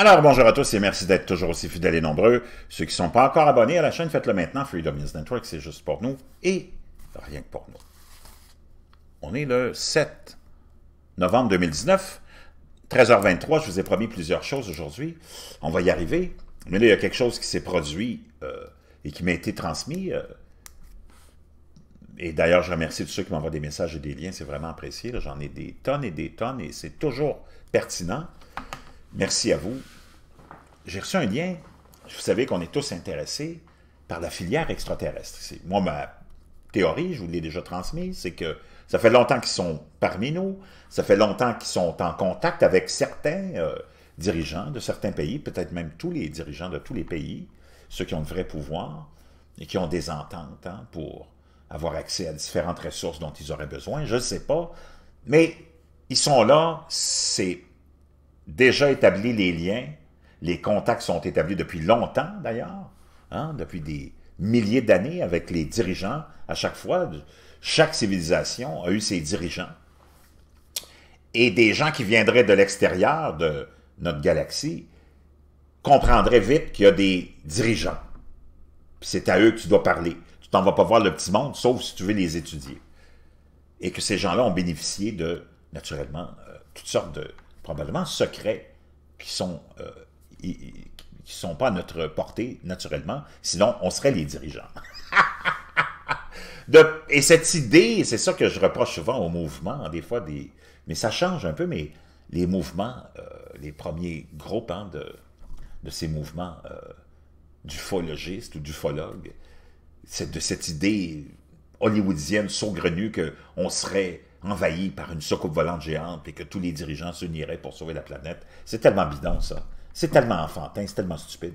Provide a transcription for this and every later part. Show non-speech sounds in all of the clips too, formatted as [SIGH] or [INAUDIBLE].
Alors, bonjour à tous et merci d'être toujours aussi fidèles et nombreux. Ceux qui ne sont pas encore abonnés à la chaîne, faites-le maintenant. Freedom News Network, c'est juste pour nous et rien que pour nous. On est le 7 novembre 2019, 13h23. Je vous ai promis plusieurs choses aujourd'hui. On va y arriver. Mais là, il y a quelque chose qui s'est produit euh, et qui m'a été transmis. Euh, et d'ailleurs, je remercie tous ceux qui m'envoient des messages et des liens. C'est vraiment apprécié. J'en ai des tonnes et des tonnes et c'est toujours pertinent. Merci à vous j'ai reçu un lien. Vous savez qu'on est tous intéressés par la filière extraterrestre. Moi, ma théorie, je vous l'ai déjà transmise, c'est que ça fait longtemps qu'ils sont parmi nous, ça fait longtemps qu'ils sont en contact avec certains euh, dirigeants de certains pays, peut-être même tous les dirigeants de tous les pays, ceux qui ont de vrai pouvoir et qui ont des ententes hein, pour avoir accès à différentes ressources dont ils auraient besoin, je ne sais pas. Mais ils sont là, c'est déjà établi les liens, les contacts sont établis depuis longtemps, d'ailleurs, hein, depuis des milliers d'années avec les dirigeants. À chaque fois, chaque civilisation a eu ses dirigeants. Et des gens qui viendraient de l'extérieur de notre galaxie comprendraient vite qu'il y a des dirigeants. C'est à eux que tu dois parler. Tu t'en vas pas voir le petit monde, sauf si tu veux les étudier. Et que ces gens-là ont bénéficié de, naturellement, euh, toutes sortes de, probablement, secrets qui sont euh, qui ne sont pas à notre portée, naturellement, sinon on serait les dirigeants. [LAUGHS] et cette idée, c'est ça que je reproche souvent au mouvement, des fois, des, mais ça change un peu, mais les mouvements, euh, les premiers groupes hein, de, de, ces mouvements euh, du fologiste ou du fologue, c'est de cette idée hollywoodienne saugrenue qu'on serait envahi par une soucoupe volante géante et que tous les dirigeants s'uniraient pour sauver la planète. C'est tellement bidon, ça. C'est tellement enfantin, c'est tellement stupide.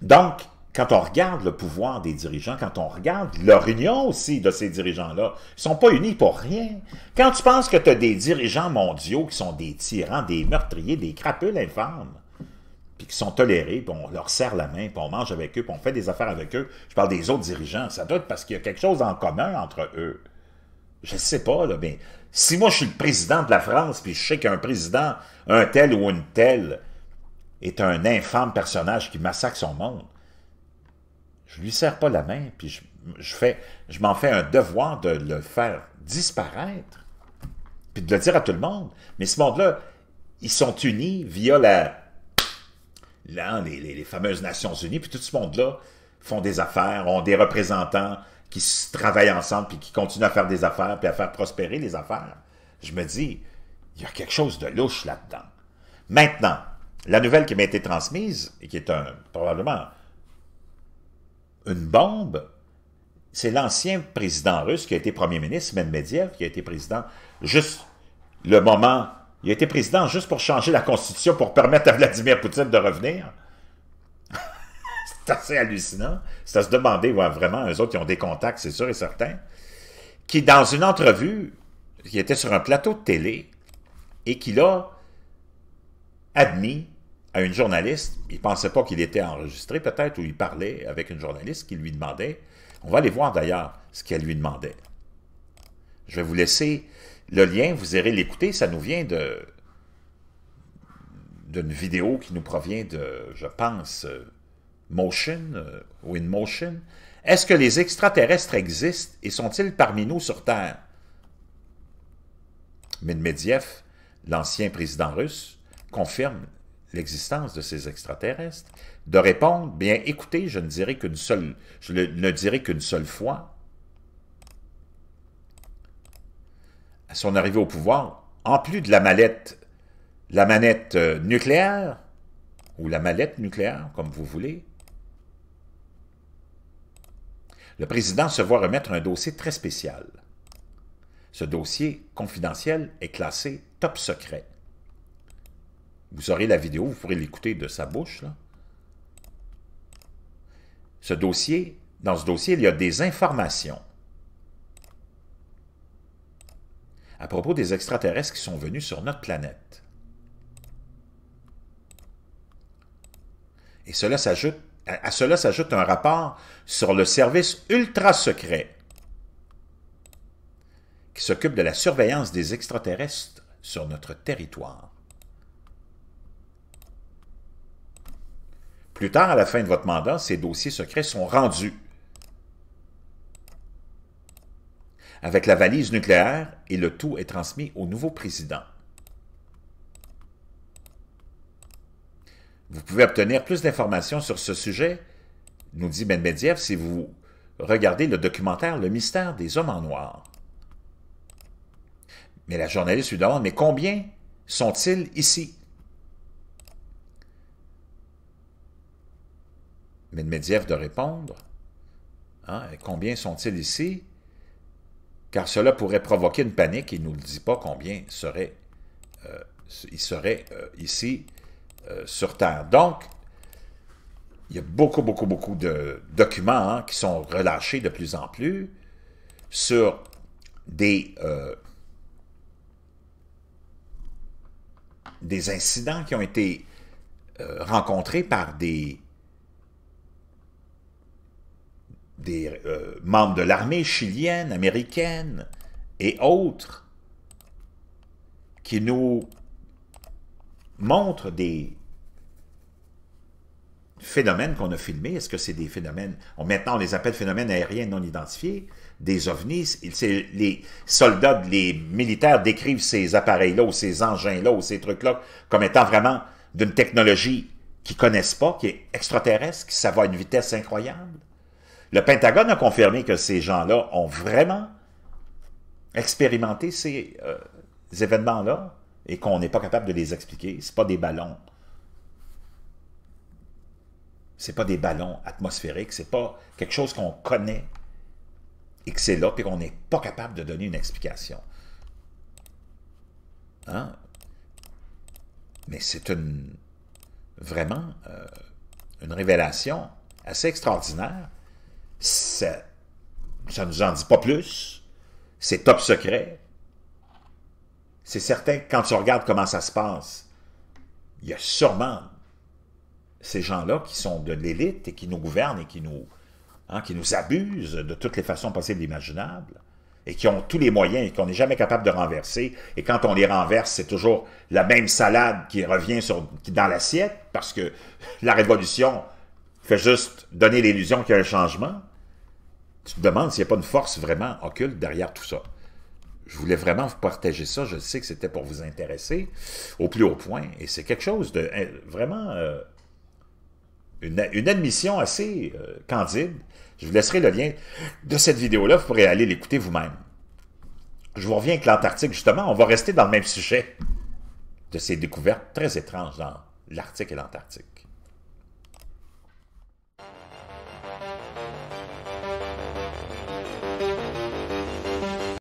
Donc, quand on regarde le pouvoir des dirigeants, quand on regarde leur union aussi de ces dirigeants-là, ils sont pas unis pour rien. Quand tu penses que tu as des dirigeants mondiaux qui sont des tyrans, des meurtriers, des crapules infâmes, puis qui sont tolérés, puis on leur serre la main, puis on mange avec eux, puis on fait des affaires avec eux, je parle des autres dirigeants, ça doit être parce qu'il y a quelque chose en commun entre eux. Je ne sais pas, mais si moi je suis le président de la France, puis je sais qu'un président, un tel ou une telle, est un infâme personnage qui massacre son monde, je lui serre pas la main, puis je, fais, je m'en fais un devoir de le faire disparaître, puis de le dire à tout le monde. Mais ce monde-là, ils sont unis via la, là, les, les, fameuses Nations Unies, puis tout ce monde-là font des affaires, ont des représentants qui travaillent ensemble, puis qui continuent à faire des affaires, puis à faire prospérer les affaires. Je me dis, il y a quelque chose de louche là-dedans. Maintenant, la nouvelle qui m'a été transmise, et qui est probablement une bombe, c'est l'ancien président russe qui a été premier ministre, Medvedev, qui a été président juste le moment... Il a été président juste pour changer la constitution pour permettre à Vladimir Poutine de revenir. [LAUGHS] c'est assez hallucinant. C'est à se demander, vraiment, eux autres qui ont des contacts, c'est sûr et certain, qui, dans une entrevue, qui était sur un plateau de télé, et qui, l'a admis à une journaliste. Il ne pensait pas qu'il était enregistré, peut-être, ou il parlait avec une journaliste qui lui demandait. On va aller voir d'ailleurs ce qu'elle lui demandait. Je vais vous laisser le lien, vous irez l'écouter. Ça nous vient de d'une vidéo qui nous provient de, je pense, euh, Motion ou euh, motion Est-ce que les extraterrestres existent et sont-ils parmi nous sur Terre? Medvedev, l'ancien président russe, confirme l'existence de ces extraterrestres, de répondre, bien écoutez, je ne dirai qu'une seule, je ne dirai qu'une seule fois, à son arrivée au pouvoir, en plus de la mallette, la manette euh, nucléaire, ou la mallette nucléaire, comme vous voulez, le président se voit remettre un dossier très spécial. Ce dossier confidentiel est classé top secret. Vous aurez la vidéo, vous pourrez l'écouter de sa bouche. Ce dossier, dans ce dossier, il y a des informations à propos des extraterrestres qui sont venus sur notre planète. Et cela s'ajoute à cela s'ajoute un rapport sur le service ultra secret qui s'occupe de la surveillance des extraterrestres sur notre territoire. Plus tard, à la fin de votre mandat, ces dossiers secrets sont rendus. Avec la valise nucléaire, et le tout est transmis au nouveau président. Vous pouvez obtenir plus d'informations sur ce sujet, nous dit ben Mediev, si vous regardez le documentaire « Le mystère des hommes en noir ». Mais la journaliste lui demande « Mais combien sont-ils ici ?» Medvedev de répondre. Hein, combien sont-ils ici? Car cela pourrait provoquer une panique. Il ne nous le dit pas combien seraient, euh, ils seraient euh, ici euh, sur Terre. Donc, il y a beaucoup, beaucoup, beaucoup de documents hein, qui sont relâchés de plus en plus sur des, des incidents qui ont été rencontrés par des des euh, membres de l'armée chilienne, américaine et autres qui nous montrent des phénomènes qu'on a filmés. Est-ce que c'est des phénomènes... maintenant, on les appelle phénomènes aériens non identifiés, des ovnis. Les soldats, les militaires décrivent ces appareils-là ou ces engins-là ou ces trucs-là comme étant vraiment d'une technologie qu'ils connaissent pas, qui est extraterrestre, qui ça va à une vitesse incroyable. Le Pentagone a confirmé que ces gens-là ont vraiment expérimenté ces euh, événements-là et qu'on n'est pas capable de les expliquer. Ce pas des ballons. Ce pas des ballons atmosphériques. C'est pas quelque chose qu'on connaît et que c'est là et qu'on n'est pas capable de donner une explication. Hein? Mais c'est une vraiment euh, une révélation assez extraordinaire ça, ça nous en dit pas plus. C'est top secret. C'est certain que quand tu regardes comment ça se passe, il y a sûrement ces gens-là qui sont de l'élite et qui nous gouvernent et qui nous, hein, qui nous abusent de toutes les façons possibles et imaginables et qui ont tous les moyens et qu'on n'est jamais capable de renverser. Et quand on les renverse, c'est toujours la même salade qui revient sur, dans l'assiette parce que la révolution fait juste donner l'illusion qu'il y a un changement tu te demandes s'il n'y a pas une force vraiment occulte derrière tout ça. Je voulais vraiment vous partager ça. Je sais que c'était pour vous intéresser au plus haut point. Et c'est quelque chose de hein, vraiment euh, une, admission assez euh, candide. Je vous laisserai le lien de cette vidéo-là. Vous pourrez aller l'écouter vous-même. Je vous reviens avec l'Antarctique. Justement, on va rester dans le même sujet de ces découvertes très étranges dans l'Arctique et l'Antarctique.